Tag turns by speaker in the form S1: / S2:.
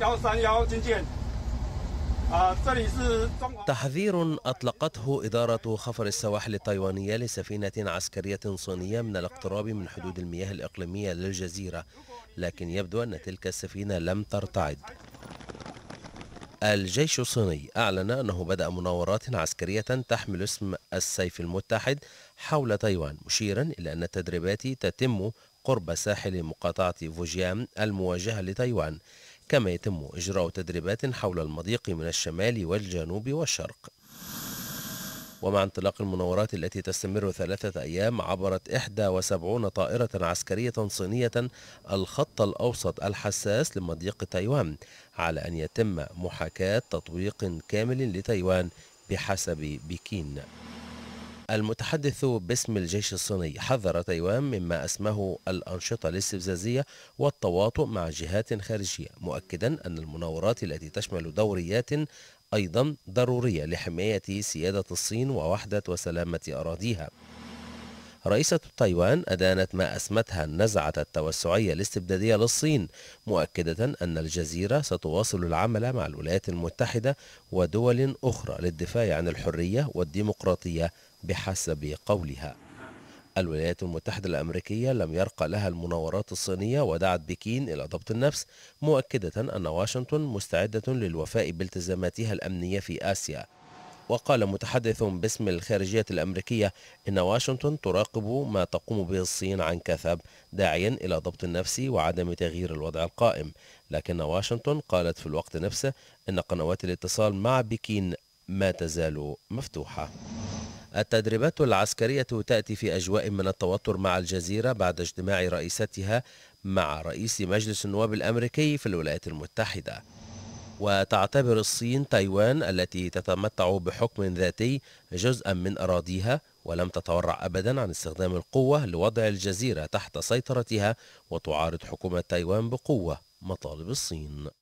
S1: 幺三幺军舰。تحذير أطلقته إدارة خفر السواحل التايوانية لسفينة عسكرية صينية من الاقتراب من حدود المياه الإقليمية للجزيرة لكن يبدو أن تلك السفينة لم ترتعد الجيش الصيني أعلن أنه بدأ مناورات عسكرية تحمل اسم السيف المتحد حول تايوان مشيرا إلى أن التدريبات تتم قرب ساحل مقاطعة فوجيان المواجهة لتايوان كما يتم إجراء تدريبات حول المضيق من الشمال والجنوب والشرق ومع انطلاق المناورات التي تستمر ثلاثة أيام عبرت 71 طائرة عسكرية صينية الخط الأوسط الحساس لمضيق تايوان على أن يتم محاكاة تطويق كامل لتايوان بحسب بكين المتحدث باسم الجيش الصيني حذر تايوان مما اسمه الأنشطة الاستفزازية والتواطؤ مع جهات خارجية مؤكدا أن المناورات التي تشمل دوريات أيضا ضرورية لحماية سيادة الصين ووحدة وسلامة أراضيها رئيسة تايوان أدانت ما أسمتها النزعة التوسعية الاستبدادية للصين مؤكدة أن الجزيرة ستواصل العمل مع الولايات المتحدة ودول أخرى للدفاع عن الحرية والديمقراطية بحسب قولها الولايات المتحدة الأمريكية لم يرقى لها المناورات الصينية ودعت بكين إلى ضبط النفس مؤكدة أن واشنطن مستعدة للوفاء بالتزاماتها الأمنية في آسيا وقال متحدث باسم الخارجية الأمريكية إن واشنطن تراقب ما تقوم به الصين عن كثب داعيا إلى ضبط النفس وعدم تغيير الوضع القائم لكن واشنطن قالت في الوقت نفسه إن قنوات الاتصال مع بكين ما تزال مفتوحة التدريبات العسكرية تأتي في أجواء من التوتر مع الجزيرة بعد اجتماع رئيستها مع رئيس مجلس النواب الأمريكي في الولايات المتحدة وتعتبر الصين تايوان التي تتمتع بحكم ذاتي جزءا من أراضيها ولم تتورع أبدا عن استخدام القوة لوضع الجزيرة تحت سيطرتها وتعارض حكومة تايوان بقوة مطالب الصين